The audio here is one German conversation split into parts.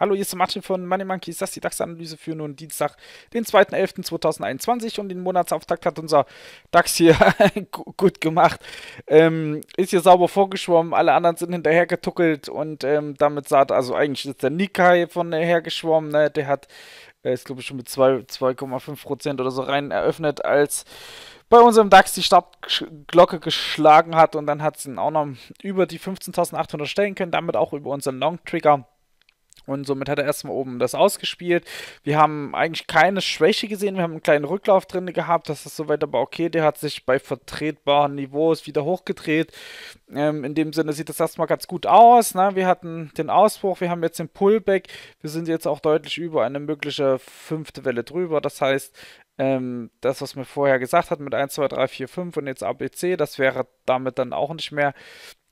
Hallo, hier ist Martin von Money Monkeys. Das ist die DAX-Analyse für nun Dienstag, den 2.11.2021 und den Monatsauftakt hat unser DAX hier gut gemacht. Ähm, ist hier sauber vorgeschwommen, alle anderen sind hinterher getuckelt und ähm, damit sah, also eigentlich ist der Nikkei von hergeschwommen, ne? der hat, äh, ist glaube ich schon mit 2,5% oder so rein eröffnet, als bei unserem DAX die Startglocke geschlagen hat und dann hat es ihn auch noch über die 15.800 stellen können, damit auch über unseren Long-Trigger. Und somit hat er erstmal oben das ausgespielt. Wir haben eigentlich keine Schwäche gesehen. Wir haben einen kleinen Rücklauf drin gehabt. Das ist soweit aber okay. Der hat sich bei vertretbaren Niveaus wieder hochgedreht. Ähm, in dem Sinne sieht das erstmal ganz gut aus. Ne? Wir hatten den Ausbruch. Wir haben jetzt den Pullback. Wir sind jetzt auch deutlich über eine mögliche fünfte Welle drüber. Das heißt, ähm, das, was mir vorher gesagt hat mit 1, 2, 3, 4, 5 und jetzt ABC, das wäre damit dann auch nicht mehr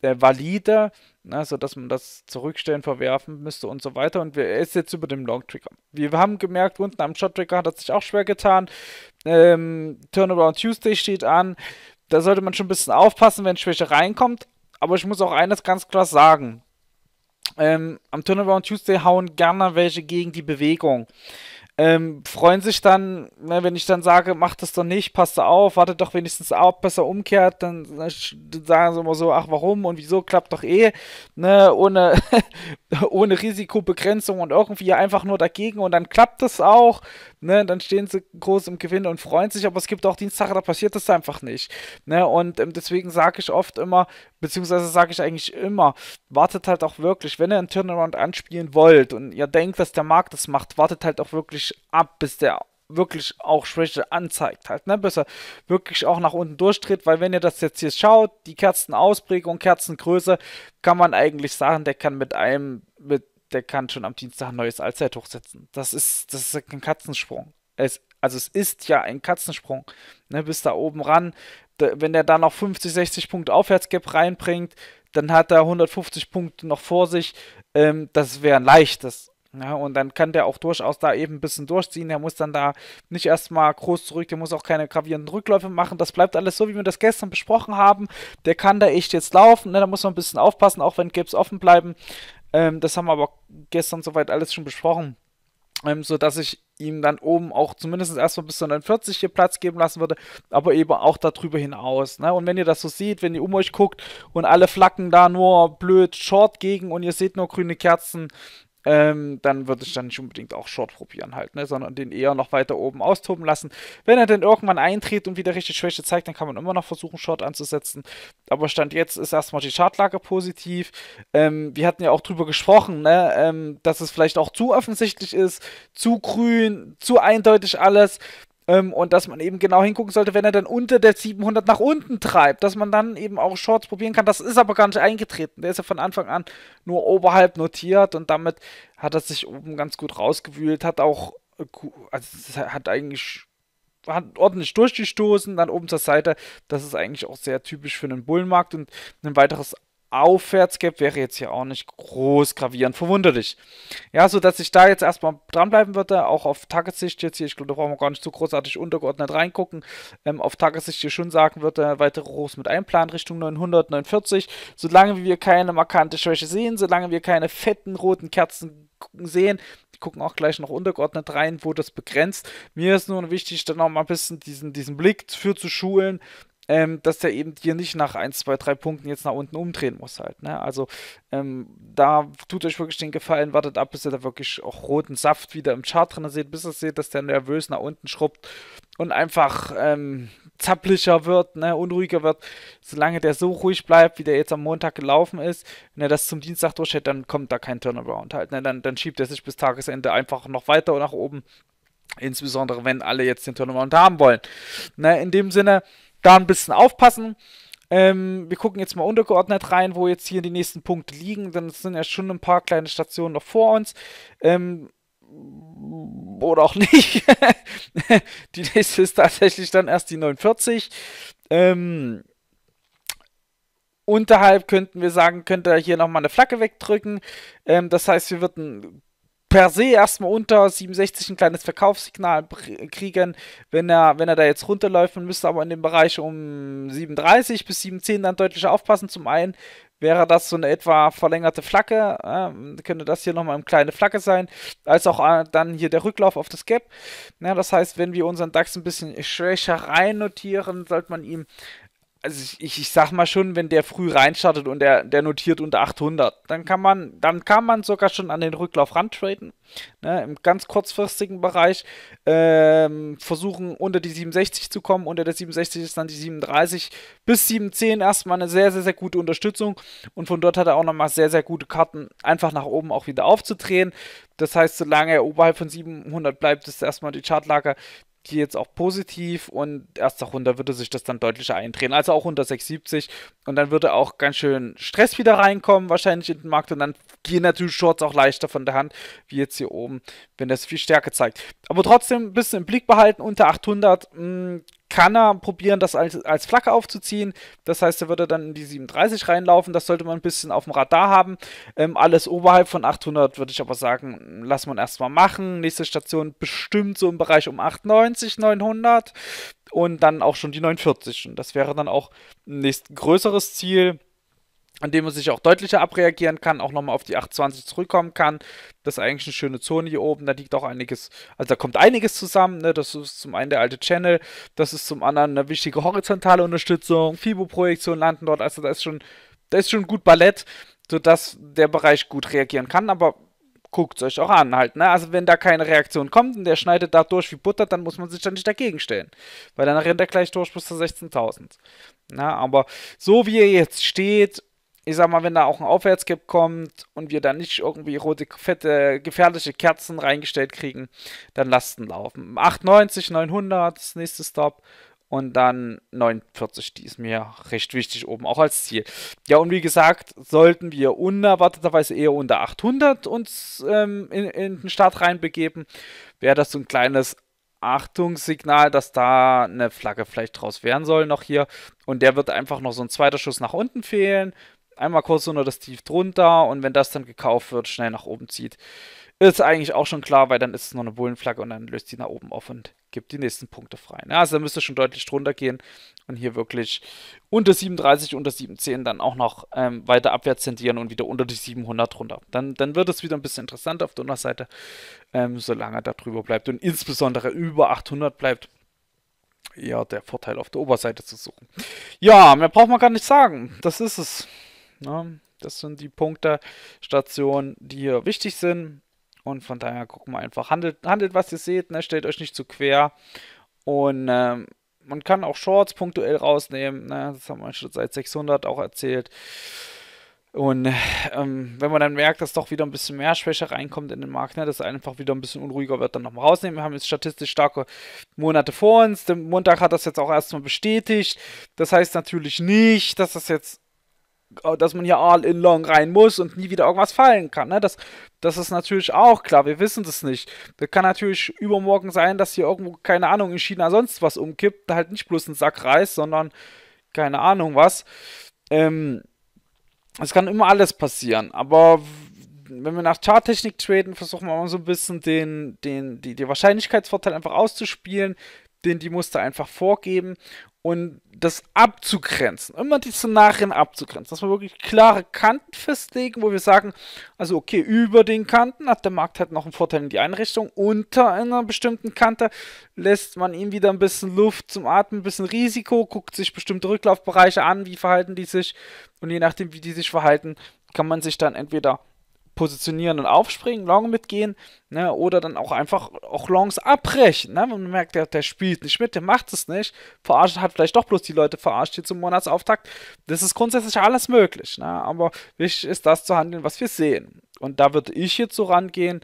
äh, valide, ne, sodass man das zurückstellen, verwerfen müsste und so weiter. Und er ist jetzt über dem Long Trigger. Wir haben gemerkt, unten am Shot Trigger hat er sich auch schwer getan. Ähm, Turnaround Tuesday steht an. Da sollte man schon ein bisschen aufpassen, wenn Schwäche reinkommt. Aber ich muss auch eines ganz klar sagen. Ähm, am Turnaround Tuesday hauen gerne welche gegen die Bewegung ähm, freuen sich dann, ne, wenn ich dann sage, mach das doch nicht, passt da auf, wartet doch wenigstens ab, besser umkehrt, dann, ne, dann, sagen sie immer so, ach warum und wieso, klappt doch eh, ne, ohne, ohne Risikobegrenzung und irgendwie einfach nur dagegen und dann klappt das auch, Ne? Dann stehen sie groß im Gewinn und freuen sich, aber es gibt auch Dienstag, da passiert das einfach nicht. Ne? Und ähm, deswegen sage ich oft immer, beziehungsweise sage ich eigentlich immer, wartet halt auch wirklich, wenn ihr einen Turnaround anspielen wollt und ihr denkt, dass der Markt das macht, wartet halt auch wirklich ab, bis der wirklich auch Schwäche anzeigt halt, ne, bis er wirklich auch nach unten durchtritt, weil wenn ihr das jetzt hier schaut, die Kerzenausprägung, Kerzengröße, kann man eigentlich sagen, der kann mit einem, mit der kann schon am Dienstag ein neues Allzeithoch setzen. Das ist, das ist ein Katzensprung. Es, also es ist ja ein Katzensprung. Ne, bis da oben ran, da, wenn der da noch 50, 60 Punkte Aufwärtsgap reinbringt, dann hat er 150 Punkte noch vor sich. Ähm, das wäre ein leichtes. Ja, ne, und dann kann der auch durchaus da eben ein bisschen durchziehen. Der muss dann da nicht erstmal groß zurück, der muss auch keine gravierenden Rückläufe machen. Das bleibt alles so, wie wir das gestern besprochen haben. Der kann da echt jetzt laufen. Ne? Da muss man ein bisschen aufpassen, auch wenn Gaps offen bleiben. Ähm, das haben wir aber gestern soweit alles schon besprochen, ähm, sodass ich ihm dann oben auch zumindest erstmal bis zu 49 hier Platz geben lassen würde, aber eben auch darüber hinaus. Ne? Und wenn ihr das so seht, wenn ihr um euch guckt und alle Flaggen da nur blöd Short gegen und ihr seht nur grüne Kerzen, ähm, dann würde ich dann nicht unbedingt auch Short probieren halt, ne? sondern den eher noch weiter oben austoben lassen. Wenn er dann irgendwann eintritt und wieder richtig Schwäche zeigt, dann kann man immer noch versuchen, Short anzusetzen. Aber Stand jetzt ist erstmal die Chartlage positiv. Ähm, wir hatten ja auch drüber gesprochen, ne? ähm, dass es vielleicht auch zu offensichtlich ist, zu grün, zu eindeutig alles. Ähm, und dass man eben genau hingucken sollte, wenn er dann unter der 700 nach unten treibt, dass man dann eben auch Shorts probieren kann. Das ist aber gar nicht eingetreten. Der ist ja von Anfang an nur oberhalb notiert und damit hat er sich oben ganz gut rausgewühlt, hat auch, äh, also hat eigentlich hat ordentlich durchgestoßen, dann oben zur Seite. Das ist eigentlich auch sehr typisch für einen Bullenmarkt. Und ein weiteres aufwärts gibt, wäre jetzt hier auch nicht groß gravierend. Verwunderlich. Ja, so dass ich da jetzt erstmal dranbleiben würde, auch auf Tagessicht jetzt hier, ich glaube, da brauchen wir gar nicht so großartig untergeordnet reingucken, ähm, auf Tagessicht hier schon sagen würde, weitere Hochs mit einplanen Richtung 949, solange wir keine markante Schwäche sehen, solange wir keine fetten roten Kerzen sehen, gucken auch gleich noch untergeordnet rein, wo das begrenzt. Mir ist nur wichtig, dann noch mal ein bisschen diesen, diesen Blick für zu schulen, ähm, dass der eben hier nicht nach 1, 2, 3 Punkten jetzt nach unten umdrehen muss halt. Ne? Also ähm, da tut euch wirklich den Gefallen, wartet ab, bis ihr da wirklich auch roten Saft wieder im Chart drin seht, bis ihr seht, dass der nervös nach unten schrubbt und einfach ähm, zapplicher wird, ne, unruhiger wird, solange der so ruhig bleibt, wie der jetzt am Montag gelaufen ist, wenn er das zum Dienstag durchhält, dann kommt da kein Turnaround halt. Ne? Dann, dann schiebt er sich bis Tagesende einfach noch weiter nach oben. Insbesondere wenn alle jetzt den Turnaround haben wollen. Ne? In dem Sinne, da ein bisschen aufpassen. Ähm, wir gucken jetzt mal untergeordnet rein, wo jetzt hier die nächsten Punkte liegen. Dann sind ja schon ein paar kleine Stationen noch vor uns. Ähm, oder auch nicht. die nächste ist tatsächlich dann erst die 49. Ähm, unterhalb könnten wir sagen, könnte er hier nochmal eine Flagge wegdrücken. Ähm, das heißt, wir würden per se erstmal unter 67 ein kleines Verkaufssignal kriegen, wenn er, wenn er da jetzt runterläuft. müsste aber in dem Bereich um 37 bis 710 dann deutlich aufpassen. Zum einen wäre das so eine etwa verlängerte Flagge, ähm, könnte das hier nochmal eine kleine Flagge sein, als auch äh, dann hier der Rücklauf auf das Gap. Ja, das heißt, wenn wir unseren DAX ein bisschen schwächer reinnotieren, sollte man ihm also ich, ich, ich sag mal schon, wenn der früh reinstartet und der, der notiert unter 800, dann kann man, dann kann man sogar schon an den Rücklauf rantraden, ne, im ganz kurzfristigen Bereich, ähm, versuchen unter die 67 zu kommen, unter der 67 ist dann die 37, bis 710 erstmal eine sehr, sehr, sehr gute Unterstützung und von dort hat er auch nochmal sehr, sehr gute Karten, einfach nach oben auch wieder aufzudrehen, das heißt, solange er oberhalb von 700 bleibt, ist erstmal die Chartlage hier jetzt auch positiv und erster Runde würde sich das dann deutlicher eindrehen. Also auch unter 670 und dann würde auch ganz schön Stress wieder reinkommen, wahrscheinlich in den Markt und dann gehen natürlich Shorts auch leichter von der Hand, wie jetzt hier oben, wenn das viel Stärke zeigt. Aber trotzdem ein bisschen im Blick behalten, unter 800 mh, hm, kann er probieren, das als, als Flagge aufzuziehen. Das heißt, er würde dann in die 37 reinlaufen. Das sollte man ein bisschen auf dem Radar haben. Ähm, alles oberhalb von 800 würde ich aber sagen, lass man erstmal machen. Nächste Station bestimmt so im Bereich um 890, 900 und dann auch schon die 49. Und das wäre dann auch ein nächst größeres Ziel an dem man sich auch deutlicher abreagieren kann, auch nochmal auf die 820 zurückkommen kann. Das ist eigentlich eine schöne Zone hier oben, da liegt auch einiges, also da kommt einiges zusammen, ne? das ist zum einen der alte Channel, das ist zum anderen eine wichtige horizontale Unterstützung, Fibo-Projektion landen dort, also da ist schon, da ist schon gut Ballett, sodass der Bereich gut reagieren kann, aber guckt es euch auch an halt, ne? Also wenn da keine Reaktion kommt und der schneidet da durch wie Butter, dann muss man sich da nicht dagegen stellen. Weil dann rennt er gleich durch bis zu 16.000. Na, ne? aber so wie er jetzt steht, ich sag mal, wenn da auch ein Aufwärtskipp kommt und wir da nicht irgendwie rote, fette, gefährliche Kerzen reingestellt kriegen, dann lasst ihn laufen. 890, 900, das nächste Stop und dann 49, die ist mir recht wichtig oben, auch als Ziel. Ja, und wie gesagt, sollten wir unerwarteterweise eher unter 800 uns ähm, in, in, den Start reinbegeben, wäre das so ein kleines Achtungssignal, dass da eine Flagge vielleicht draus werden soll noch hier. Und der wird einfach noch so ein zweiter Schuss nach unten fehlen einmal kurz unter das Tief drunter und wenn das dann gekauft wird, schnell nach oben zieht. Ist eigentlich auch schon klar, weil dann ist es noch eine Bullenflagge und dann löst die nach oben auf und gibt die nächsten Punkte frei. Ja, also da müsste schon deutlich drunter gehen und hier wirklich unter 37, unter 710 dann auch noch ähm, weiter abwärts tendieren und wieder unter die 700 runter. Dann, dann wird es wieder ein bisschen interessant auf der Unterseite, ähm, solange da drüber bleibt und insbesondere über 800 bleibt ja, der Vorteil auf der Oberseite zu suchen. Ja, mehr braucht man gar nicht sagen. Das ist es. Ne? Das sind die Punkte, Stationen, die hier wichtig sind. Und von daher gucken wir einfach, handelt, handelt was ihr seht, ne? stellt euch nicht zu quer. Und ähm, man kann auch Shorts punktuell rausnehmen. Ne? Das haben wir schon seit 600 auch erzählt. Und ähm, wenn man dann merkt, dass doch wieder ein bisschen mehr Schwäche reinkommt in den Markt, ne, dass er einfach wieder ein bisschen unruhiger wird, dann nochmal rausnehmen. Wir haben jetzt statistisch starke Monate vor uns. Der Montag hat das jetzt auch erstmal bestätigt. Das heißt natürlich nicht, dass das jetzt äh, dass man hier all in long rein muss und nie wieder irgendwas fallen kann. Ne? Das, das ist natürlich auch klar, wir wissen das nicht. Das kann natürlich übermorgen sein, dass hier irgendwo, keine Ahnung, in China sonst was umkippt, da halt nicht bloß ein Sack reißt, sondern keine Ahnung was. Ähm, es kann immer alles passieren, aber wenn wir nach Charttechnik traden, versuchen wir mal so ein bisschen den, den, die, die Wahrscheinlichkeitsvorteil einfach auszuspielen den die Muster einfach vorgeben und das abzugrenzen, immer die Szenarien abzugrenzen, dass wir wirklich klare Kanten festlegen, wo wir sagen, also okay, über den Kanten hat der Markt halt noch einen Vorteil in die Einrichtung, unter einer bestimmten Kante lässt man ihm wieder ein bisschen Luft zum Atmen, ein bisschen Risiko, guckt sich bestimmte Rücklaufbereiche an, wie verhalten die sich und je nachdem, wie die sich verhalten, kann man sich dann entweder positionieren und aufspringen, Long mitgehen, ne, oder dann auch einfach auch Longs abbrechen, ne, man merkt, der, der spielt nicht mit, der macht es nicht, verarscht, hat vielleicht doch bloß die Leute verarscht hier zum Monatsauftakt, das ist grundsätzlich alles möglich, ne, aber wichtig ist das zu handeln, was wir sehen. Und da würde ich jetzt so rangehen,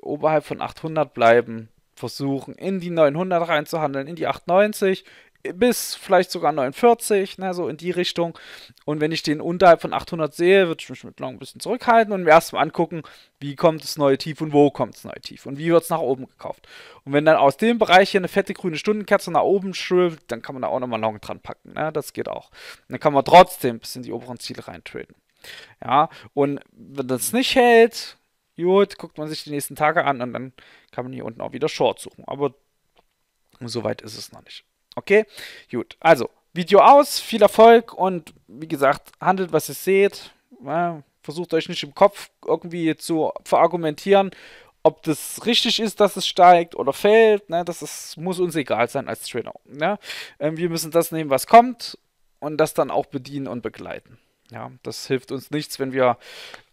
oberhalb von 800 bleiben, versuchen, in die 900 reinzuhandeln, in die 890, bis vielleicht sogar 49, ne, so in die Richtung. Und wenn ich den unterhalb von 800 sehe, würde ich mich mit Long ein bisschen zurückhalten und mir erstmal angucken, wie kommt das neue Tief und wo kommt das neue Tief und wie wird es nach oben gekauft. Und wenn dann aus dem Bereich hier eine fette grüne Stundenkerze nach oben schwirrt, dann kann man da auch nochmal Long dran packen. Ne? Das geht auch. Und dann kann man trotzdem bis in die oberen Ziele reintraden. Ja, und wenn das nicht hält, gut, guckt man sich die nächsten Tage an und dann kann man hier unten auch wieder Short suchen. Aber so weit ist es noch nicht. Okay, gut. Also, Video aus, viel Erfolg und wie gesagt, handelt, was ihr seht. Versucht euch nicht im Kopf irgendwie zu verargumentieren, ob das richtig ist, dass es steigt oder fällt. Ne? Das ist, muss uns egal sein als Trainer. Ne? Wir müssen das nehmen, was kommt und das dann auch bedienen und begleiten. Ja, das hilft uns nichts, wenn wir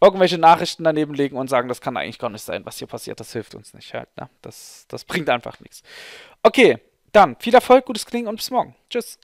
irgendwelche Nachrichten daneben legen und sagen, das kann eigentlich gar nicht sein, was hier passiert. Das hilft uns nicht halt. Ne? Das, das bringt einfach nichts. Okay, dann viel Erfolg, gutes Klingen und bis morgen. Tschüss.